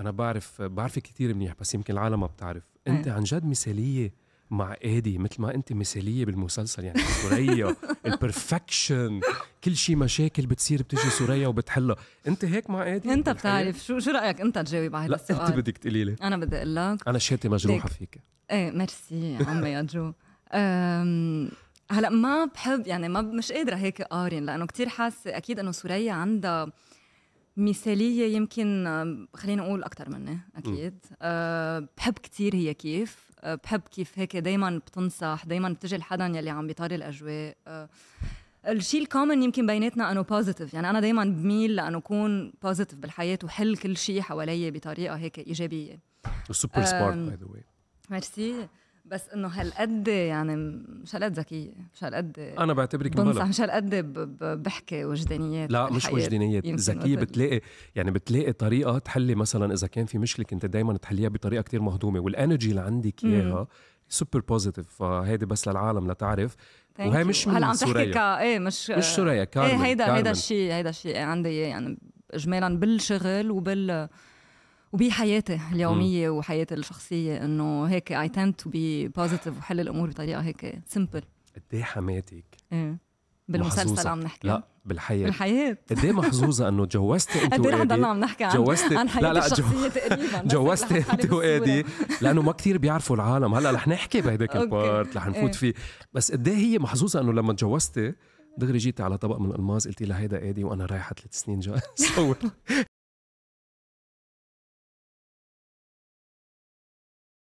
انا بعرف بعرفك كثير منيح بس يمكن العالم ما بتعرف إيه. انت عن جد مثاليه مع ادي مثل ما انت مثاليه بالمسلسل يعني سوريا البرفكشن كل شيء مشاكل بتصير بتجي سوريا وبتحلها انت هيك مع ادي انت بتعرف شو شو رايك انت تجاوب على هذا السؤال انت بدك تقولي لي انا بدي اقول لك انا شاتي مجروحه فيك ايه ميرسي عمي يا جو هلا ما بحب يعني ما مش قادره هيك اقارن لانه كتير حاسه اكيد انه سوريا عندها مثاليه يمكن خلينا نقول اكثر منه اكيد أه بحب كثير هي كيف أه بحب كيف هيك دائما بتنصح دائما بتجي لحدا يلي عم بيطاري الاجواء أه الشيء الكومن يمكن بيناتنا انه بوزيتيف يعني انا دائما بميل لانه اكون بوزيتيف بالحياه وحل كل شيء حوالي بطريقه هيك ايجابيه سوبر سبارك باي ذا واي ميرسي بس انه هالقد يعني مش هالقد ذكيه مش هالقد انا بعتبرك بنصح مش هالقد بحكي وجدانيات لا مش وجدانيات ذكيه بتلاقي يعني بتلاقي طريقه تحلي مثلا اذا كان في مشكله كنت دائما تحليها بطريقه كتير مهضومه والانرجي اللي عندك اياها سوبر بوزيتيف فهيدي بس للعالم لتعرف وهي مش من هلا عم تحكي ك ايه مش مش سوريا كارمن ايه هيدا هيدا الشيء هيدا الشيء عندي يعني اجمالا بالشغل وبال وبحياتي اليوميه وحياتي الشخصيه انه هيك اي تند تو بي بوزيتيف وحل الامور بطريقه هيك سمبل قد ايه حماتك ايه بالمسلسل عم نحكي لا بالحياه بالحياه قد ايه محظوظه انه جوزتي انت وادي قد ايه رح عم نحكي عن جوزتي عن حياتي لا لا الشخصيه تقريبا جوزتي انت وادي لانه ما كثير بيعرفوا العالم هلا رح نحكي بهداك البارت رح نفوت إيه. فيه بس قد ايه هي محظوظه انه لما تجوزتي دغري جيتي على طبق من الالماس قلتي لها هيدا ادي وانا رايحه ثلاث سنين جاي صور